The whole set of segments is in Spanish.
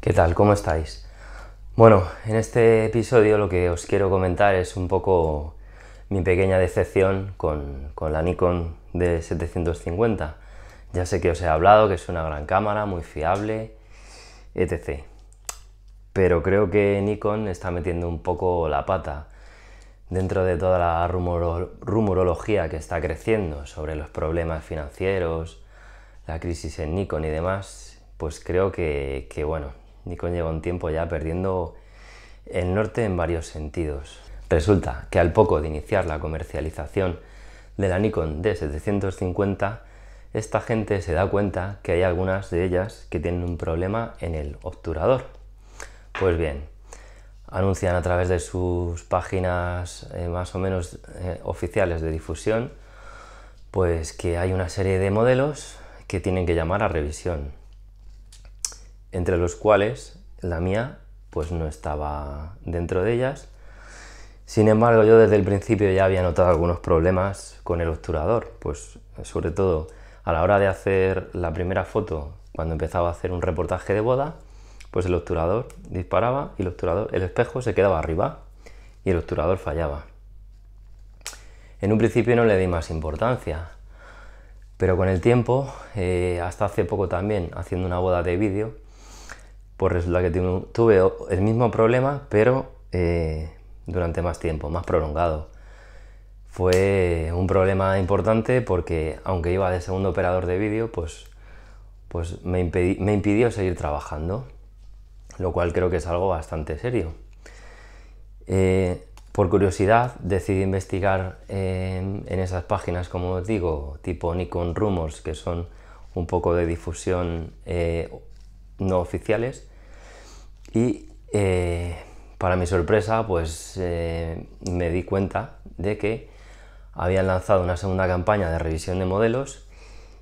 ¿Qué tal? ¿Cómo estáis? Bueno, en este episodio lo que os quiero comentar es un poco mi pequeña decepción con, la Nikon de 750. Ya sé que os he hablado que es una gran cámara, muy fiable, etc. Pero creo que Nikon está metiendo un poco la pata dentro de toda la rumorología que está creciendo sobre los problemas financieros, la crisis en Nikon y demás, pues creo que, que bueno, Nikon lleva un tiempo ya perdiendo el norte en varios sentidos. Resulta que al poco de iniciar la comercialización de la Nikon D750, esta gente se da cuenta que hay algunas de ellas que tienen un problema en el obturador. Pues bien, anuncian a través de sus páginas eh, más o menos eh, oficiales de difusión, pues que hay una serie de modelos que tienen que llamar a revisión entre los cuales la mía pues no estaba dentro de ellas. Sin embargo, yo desde el principio ya había notado algunos problemas con el obturador, pues sobre todo a la hora de hacer la primera foto, cuando empezaba a hacer un reportaje de boda, pues el obturador disparaba y el, obturador, el espejo se quedaba arriba y el obturador fallaba. En un principio no le di más importancia, pero con el tiempo, eh, hasta hace poco también, haciendo una boda de vídeo, pues resulta que tuve el mismo problema, pero eh, durante más tiempo, más prolongado. Fue un problema importante porque, aunque iba de segundo operador de vídeo, pues, pues me, impidió seguir trabajando, lo cual creo que es algo bastante serio. Eh, por curiosidad decidí investigar eh, en, esas páginas, como os digo, tipo Nikon Rumors, que son un poco de difusión no oficiales, y eh, para mi sorpresa, pues eh, me di cuenta de que habían lanzado una segunda campaña de revisión de modelos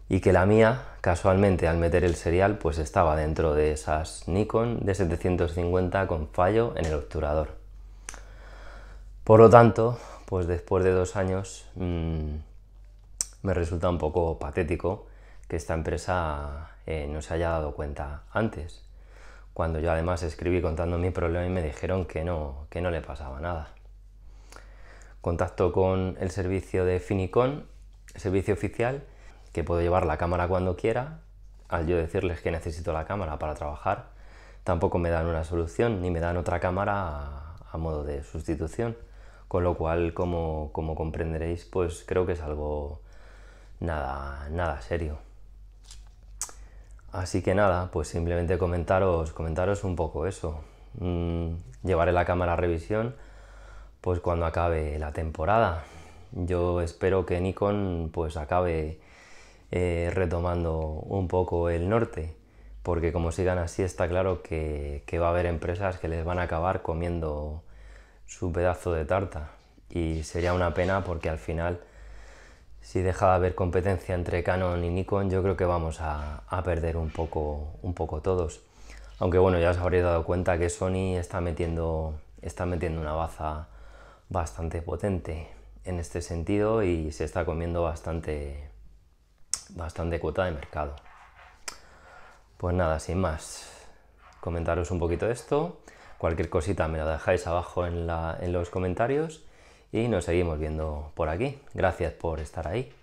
y que la mía, casualmente, al meter el serial, pues estaba dentro de esas Nikon de 750 con fallo en el obturador. Por lo tanto, pues después de dos años mm, me resulta un poco patético que esta empresa eh, no se haya dado cuenta antes cuando yo además escribí contando mi problema y me dijeron que no, que no le pasaba nada. Contacto con el servicio de Finicon, servicio oficial, que puedo llevar la cámara cuando quiera. Al yo decirles que necesito la cámara para trabajar, tampoco me dan una solución ni me dan otra cámara a, modo de sustitución. Con lo cual, como, como comprenderéis, pues creo que es algo nada, nada serio. Así que nada, pues simplemente comentaros, comentaros un poco eso. Mm, llevaré la cámara a revisión pues cuando acabe la temporada. Yo espero que Nikon pues acabe eh, retomando un poco el norte, porque como sigan así está claro que va a haber empresas que les van a acabar comiendo su pedazo de tarta y sería una pena porque al final si deja de haber competencia entre Canon y Nikon, yo creo que vamos a, perder un poco, un poco todos. Aunque bueno, ya os habréis dado cuenta que Sony está metiendo, está metiendo una baza bastante potente en este sentido y se está comiendo bastante, bastante cuota de mercado. Pues nada, sin más, comentaros un poquito esto. Cualquier cosita me la dejáis abajo en, en los comentarios y nos seguimos viendo por aquí. Gracias por estar ahí.